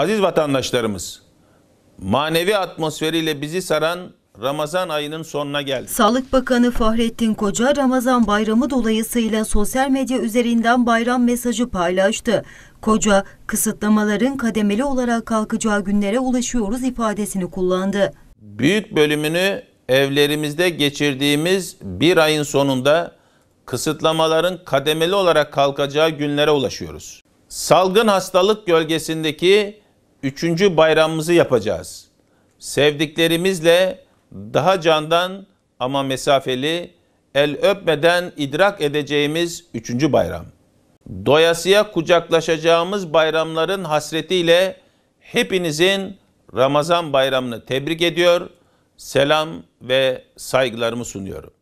Aziz vatandaşlarımız, manevi atmosferiyle bizi saran Ramazan ayının sonuna geldi. Sağlık Bakanı Fahrettin Koca Ramazan bayramı dolayısıyla sosyal medya üzerinden bayram mesajı paylaştı. Koca, kısıtlamaların kademeli olarak kalkacağı günlere ulaşıyoruz ifadesini kullandı. Büyük bölümünü evlerimizde geçirdiğimiz bir ayın sonunda kısıtlamaların kademeli olarak kalkacağı günlere ulaşıyoruz. Salgın hastalık gölgesindeki üçüncü bayramımızı yapacağız. Sevdiklerimizle daha candan ama mesafeli, el öpmeden idrak edeceğimiz üçüncü bayram. Doyasıya kucaklaşacağımız bayramların hasretiyle hepinizin Ramazan bayramını tebrik ediyor, selam ve saygılarımı sunuyorum.